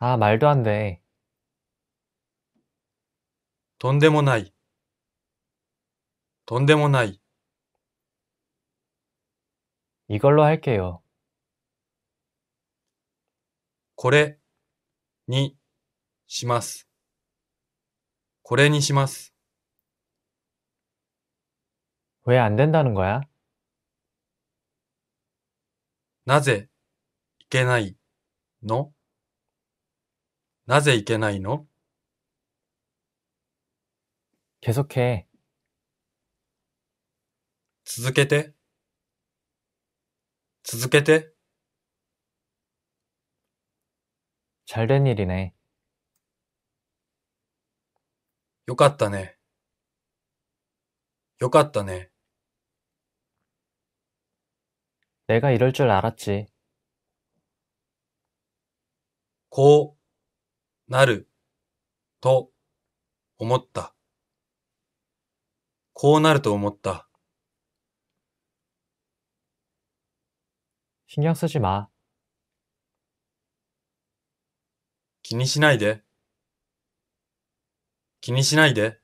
아, 말도 안 돼. とんでもない、とんでもない、 이걸로 할게요. これ、に、します。これにします。왜 안 된다는 거야? なぜ、いけない、のなぜいけないの 계속해. 続けて。続けて。 잘 된 일이네. よかったね。よかったね。 내가 이럴 줄 알았지. こなると思った。こうなると思った。신경쓰지마気にしないで気にしないで